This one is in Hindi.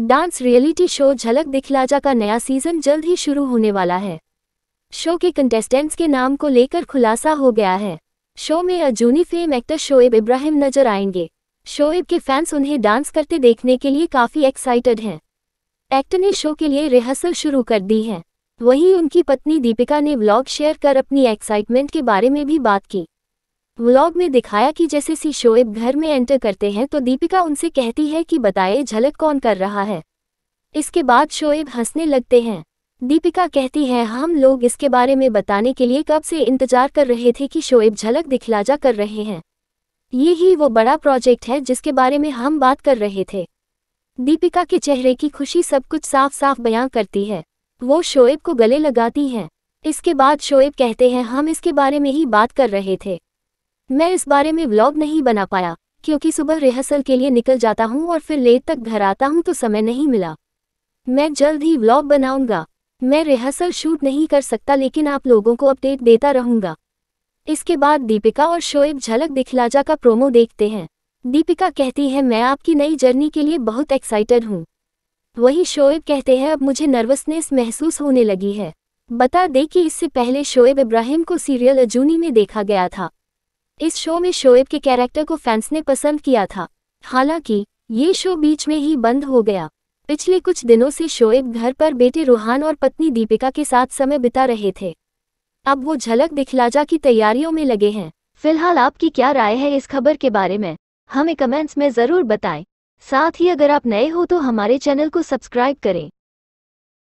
डांस रियलिटी शो झलक दिखलाजा का नया सीजन जल्द ही शुरू होने वाला है शो के कंटेस्टेंट्स के नाम को लेकर खुलासा हो गया है शो में अजूनी फेम एक्टर शोएब इब्राहिम नजर आएंगे शोएब के फैंस उन्हें डांस करते देखने के लिए काफ़ी एक्साइटेड हैं एक्टर ने शो के लिए रिहर्सल शुरू कर दी है वहीं उनकी पत्नी दीपिका ने ब्लॉग शेयर कर अपनी एक्साइटमेंट के बारे में भी बात की व्लॉग में दिखाया कि जैसे सी शोएब घर में एंटर करते हैं तो दीपिका उनसे कहती है कि बताए झलक कौन कर रहा है इसके बाद शोएब हंसने लगते हैं दीपिका कहती है हम लोग इसके बारे में बताने के लिए कब से इंतजार कर रहे थे कि शोएब झलक दिखलाजा कर रहे हैं ये ही वो बड़ा प्रोजेक्ट है जिसके बारे में हम बात कर रहे थे दीपिका के चेहरे की खुशी सब कुछ साफ साफ बयां करती है वो शोएब को गले लगाती हैं इसके बाद शोएब कहते हैं हम इसके बारे में ही बात कर रहे थे मैं इस बारे में व्लॉग नहीं बना पाया क्योंकि सुबह रिहर्सल के लिए निकल जाता हूँ और फिर लेट तक घर आता हूँ तो समय नहीं मिला मैं जल्द ही व्लॉग बनाऊंगा मैं रिहर्सल शूट नहीं कर सकता लेकिन आप लोगों को अपडेट देता रहूंगा इसके बाद दीपिका और शोएब झलक दिखलाजा का प्रोमो देखते हैं दीपिका कहती है मैं आपकी नई जर्नी के लिए बहुत एक्साइटेड हूँ वही शोएब कहते हैं अब मुझे नर्वसनेस महसूस होने लगी है बता दें कि इससे पहले शोएब इब्राहिम को सीरियल अजूनी में देखा गया था इस शो में शोएब के कैरेक्टर को फैंस ने पसंद किया था हालांकि ये शो बीच में ही बंद हो गया पिछले कुछ दिनों से शोएब घर पर बेटे रूहान और पत्नी दीपिका के साथ समय बिता रहे थे अब वो झलक दिखलाजा की तैयारियों में लगे हैं फिलहाल आपकी क्या राय है इस खबर के बारे में हमें कमेंट्स में ज़रूर बताएं साथ ही अगर आप नए हो तो हमारे चैनल को सब्सक्राइब करें